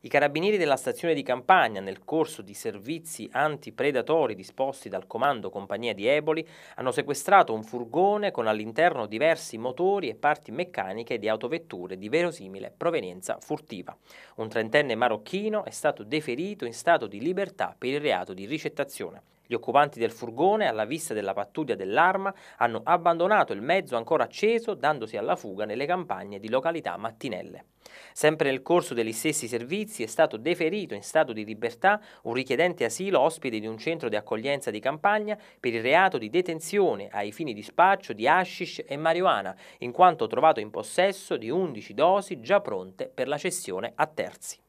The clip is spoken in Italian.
I carabinieri della stazione di Campania, nel corso di servizi antipredatori disposti dal comando compagnia di Eboli, hanno sequestrato un furgone con all'interno diversi motori e parti meccaniche di autovetture di verosimile provenienza furtiva. Un trentenne marocchino è stato deferito in stato di libertà per il reato di ricettazione. Gli occupanti del furgone, alla vista della pattuglia dell'arma, hanno abbandonato il mezzo ancora acceso, dandosi alla fuga nelle campagne di località mattinelle. Sempre nel corso degli stessi servizi è stato deferito in stato di libertà un richiedente asilo ospite di un centro di accoglienza di campagna per il reato di detenzione ai fini di spaccio di hashish e marijuana, in quanto trovato in possesso di 11 dosi già pronte per la cessione a terzi.